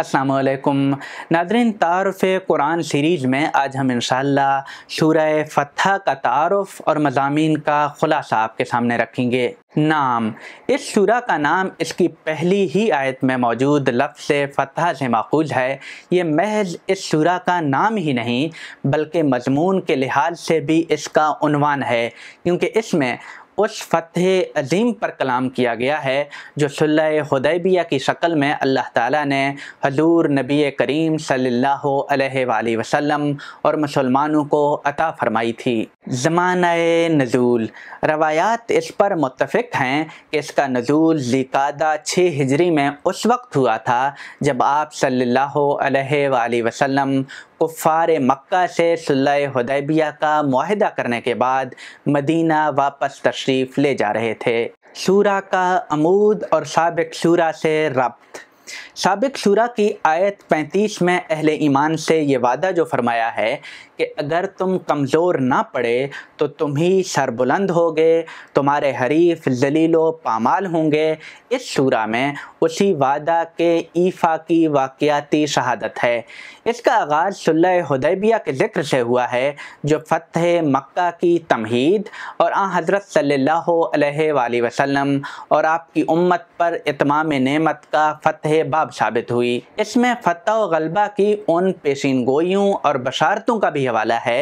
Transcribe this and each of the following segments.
असलकुम Nadreen तारफ़ Quran series में आज हम इन शूर फ़तह का तारफ़ और मजामी का ख़ुलासा आपके सामने रखेंगे नाम इस शुरा का नाम इसकी पहली ही आयत में मौजूद लफ्स फ़तः से माखूज है ये महज इस शुरा का नाम ही नहीं बल्कि मजमून के लिहाज से भी इसका है क्योंकि इसमें उस फ़तह अजीम पर कलाम किया गया है जो सुलह की शक्ल में अल्लाह ताला ने हजूर नबी करीम सल्ला अलैहि वसल्लम और मुसलमानों को अता फरमाई थी ज़मान नजूल रवायात इस पर मुतफ़ हैं कि इसका नजूल लिकादा छः हिजरी में उस वक्त हुआ था जब आप सल्ला वसम कुफ़ार मक्का से सुल्ह हदैबिया का माहिदा करने के बाद मदीना वापस तशरीफ़ ले जा रहे थे शूरा का अमूद और सबक शूरा से रब्त सबक शुरा की आयत 35 में अहले ईमान से ये वादा जो फरमाया है कि अगर तुम कमज़ोर ना पड़े तो तुम ही सरबुलंद गए तुम्हारे हरीफ जलीलो पामाल होंगे इस शूरा में उसी वादा के ईफा की वाकियाती शहादत है इसका आगाज़ सुल्ह हदैबिया के ज़िक्र से हुआ है जो फ़तह मक्का की तमहीद और आ हज़रत सल्ला वसम और आपकी उम्मत पर इतमाम नमत का फ़तह बेबाब साबित हुई इसमें फतह गलबा की उन पेशीन गोइयों और बशारतों का भी हवाला है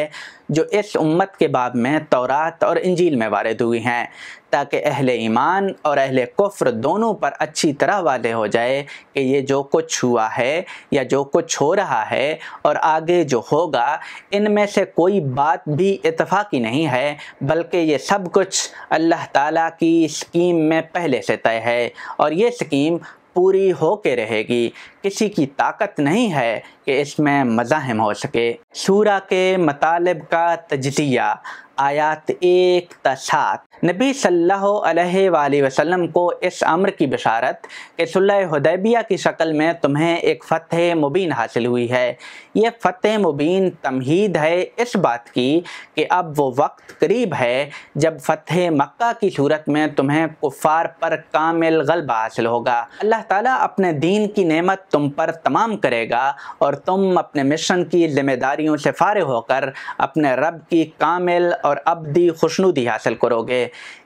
जो इस उम्मत के बाब में तौरात और इंजील में वारद हुई हैं ताकि अहल ईमान और अहल कुफ्र दोनों पर अच्छी तरह वादे हो जाए कि ये जो कुछ हुआ है या जो कुछ हो रहा है और आगे जो होगा इनमें से कोई बात भी इतफ़ाक़ी नहीं है बल्कि ये सब कुछ अल्लाह ताला की स्कीम में पहले से तय है और ये स्कीम पूरी हो के रहेगी किसी की ताकत नहीं है कि इसमें मज़ाहम हो सके सूरा के मतलब का तजिया आयात एक तसात नबी सल्लल्लाहु अलैहि वसल्लम को इस अम्र की बशारत के सुलह की शक्ल में तुम्हें एक फ़तः मुबीन हासिल हुई है यह फ़तः मुबीन तमहीद है इस बात की कि अब वो वक्त करीब है जब फतह मक्का की सूरत में तुम्हें कुफ़ार पर कामिल गलबा हासिल होगा अल्लाह ताला अपने दीन की नेमत तुम पर तमाम करेगा और तुम अपने मिशन की जिम्मेदारियों से फारग होकर अपने रब की कामिल और अब दी खुशनुदी हासिल करोगे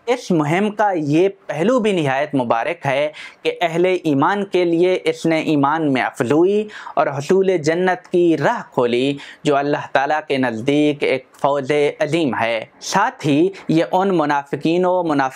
इस मुहिम का ये पहलू भी नहायत मुबारक है कि अहले ईमान के लिए इसने ईमान में अफलूई और हसूल जन्नत की राह खोली जो अल्लाह ताला के नज़दीक एक फ़ौज अजीम है साथ ही ये उन मुनाफिकीन व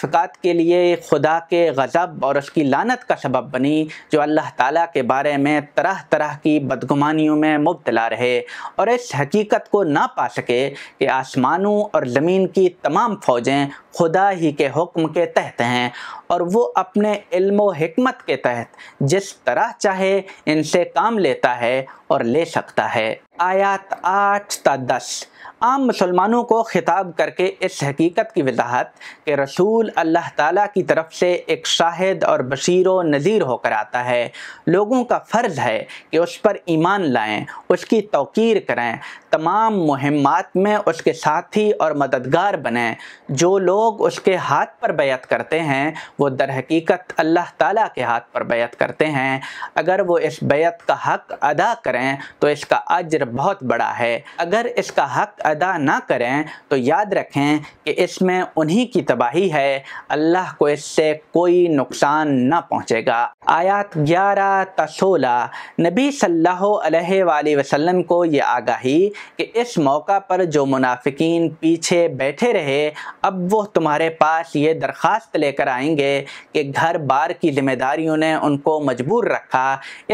के लिए खुदा के गज़ब और उसकी लानत का सबब बनी जो अल्लाह ताला के बारे में तरह तरह की बदगुमानियों में मुबतला रहे और इस हकीकत को ना पा सके कि आसमानों और ज़मीन की तमाम फ़ौजें खुदा ही के के हुक्म के तहत हैं और वो अपने इल्म हमत के तहत जिस तरह चाहे इनसे काम लेता है और ले सकता है आयात आठ ता दस आम मुसलमानों को ख़िताब करके इस हकीकत की वजाहत के रसूल अल्लाह ताला की तरफ से एक शाहिद और बशीर नज़ीर होकर आता है लोगों का फ़र्ज़ है कि उस पर ईमान लाएं उसकी तोकीर करें तमाम मुहिमात में उसके साथी और मददगार बनें जो लोग उसके हाथ पर बैत करते हैं वो दर हकीकत अल्लाह ताला के हाथ पर बैत करते हैं अगर वो इस बैत का हक़ अदा करें तो इसका अजर बहुत बड़ा है अगर इसका हक अदा ना करें तो याद रखें कि इसमें उन्हीं की तबाही है अल्लाह को इससे कोई नुकसान ना पहुंचेगा आयत ग्यारह तसोला नबी सल्लल्लाहु अलैहि वसल्लम को ये आगाही कि इस मौका पर जो मुनाफिकीन पीछे बैठे रहे अब वो तुम्हारे पास ये दरख्वास्त लेकर आएंगे कि घर बार की जिम्मेदारियों ने उनको मजबूर रखा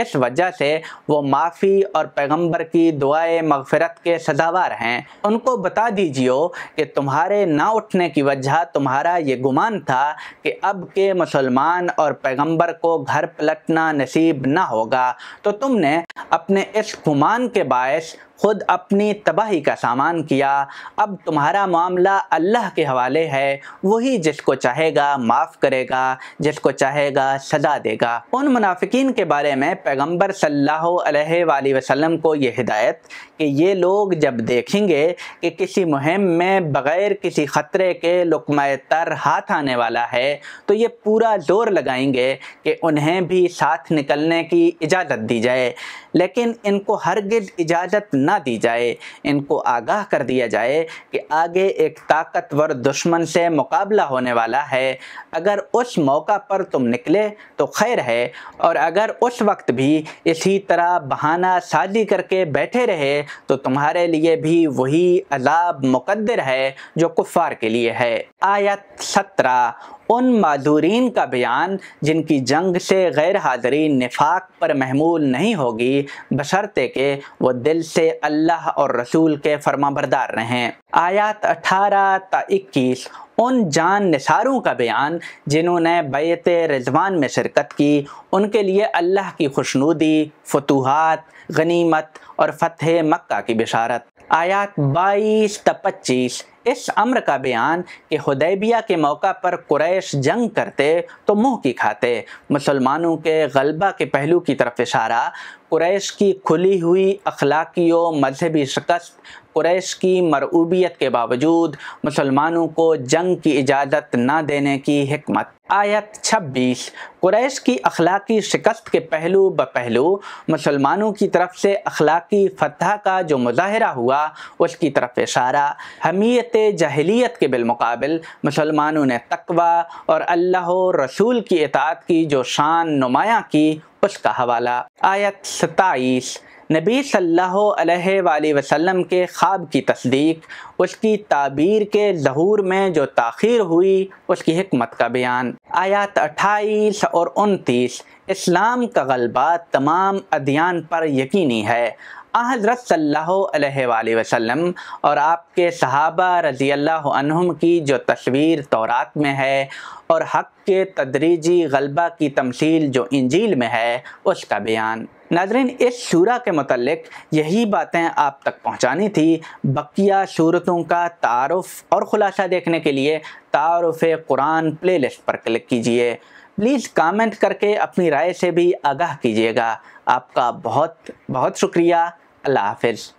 इस वजह से वो माफ़ी और पैगंबर की दुआए मगफरत के सदावार हैं उनको बता दीजियो कि तुम्हारे ना उठने की वजह तुम्हारा ये गुमान था कि अब के मुसलमान और पैगंबर को घर पलटना नसीब ना होगा तो तुमने अपने इस गुमान के बायस खुद अपनी तबाही का सामान किया अब तुम्हारा मामला अल्लाह के हवाले है वही जिसको चाहेगा माफ़ करेगा जिसको चाहेगा सजा देगा उन मुनाफिकीन के बारे में पैगम्बर सल्लल्लाहु अलैहि को यह हिदायत कि ये लोग जब देखेंगे कि किसी मुहिम में बग़ैर किसी ख़तरे के लुकमय तर हाथ आने वाला है तो ये पूरा जोर लगाएंगे कि उन्हें भी साथ निकलने की इजाज़त दी जाए लेकिन इनको हरगिज इजाज़त ना दी जाए इनको आगाह कर दिया जाए कि आगे एक ताकतवर दुश्मन से मुकाबला होने वाला है अगर उस मौका पर तुम निकले तो खैर है और अगर उस वक्त भी इसी तरह बहाना शादी करके बैठे रहे तो तुम्हारे लिए भी वही अजाब मुकद्दर है जो कुफ़ार के लिए है आयत सत्रह उन माधुरीन का बयान जिनकी जंग से गैर हाजरी निफाक पर महमूल नहीं होगी बशर्ते के वो दिल से अल्लाह और रसूल के फरमाबरदार रहें आयात अठारह त इक्कीस उन जान निसारों का बयान जिन्होंने बैत रिजवान में शिरकत की उनके लिए अल्लाह की खुशनुदी फतूहत गनीमत और फतेह मक्का की बिशारत आयात बाईस त पच्चीस इस अम्र का बयान कि हदैबिया के मौका पर कुरैश जंग करते तो मुंह की खाते मुसलमानों के गलबा के पहलू की तरफ इशारा कुरैश की खुली हुई अखलाकी व मजहबी शिकस्त कुरैश की मरूबियत के बावजूद मुसलमानों को जंग की इजाज़त न देने की हमत आयत 26 कुरैश की अखलाकी शिकस्त के पहलू ब पहलू मुसलमानों की तरफ से अखलाकी फतह का जो मुजाहरा हुआ उसकी तरफ इशारा हमीत शरीयत जहलीत के बिलमकबिल मुसलमानों ने तकवा और अल्लाह रसूल की इतात की जो शान नुमाया की उसका हवाला आयत सताईस नबी सल्ला अलैहि के ख्वाब की तस्दीक उसकी ताबीर के जहूर में जो तखिर हुई उसकी हमत का बयान आयात अट्ठाईस और उनतीस इस्लाम का गलबा तमाम अदियान पर यकीनी है हज़रत सल्लल्लाहु अलैहि वसल्लम और आपके सहाबा रज़ी अल्लाह की जो तस्वीर तौरात में है और हक़ के तदरीजी गलबा की तमसील जो इंजील में है उसका बयान नाजरीन इस शूरा के मतलब यही बातें आप तक पहुँचानी थी बकिया सूरतों का तारफ़ और ख़ुलासा देखने के लिए तारफ़ कुरान लिस्ट पर क्लिक कीजिए प्लीज़ कामेंट करके अपनी राय से भी आगाह कीजिएगा आपका बहुत बहुत शुक्रिया अल्लाह हाफिज़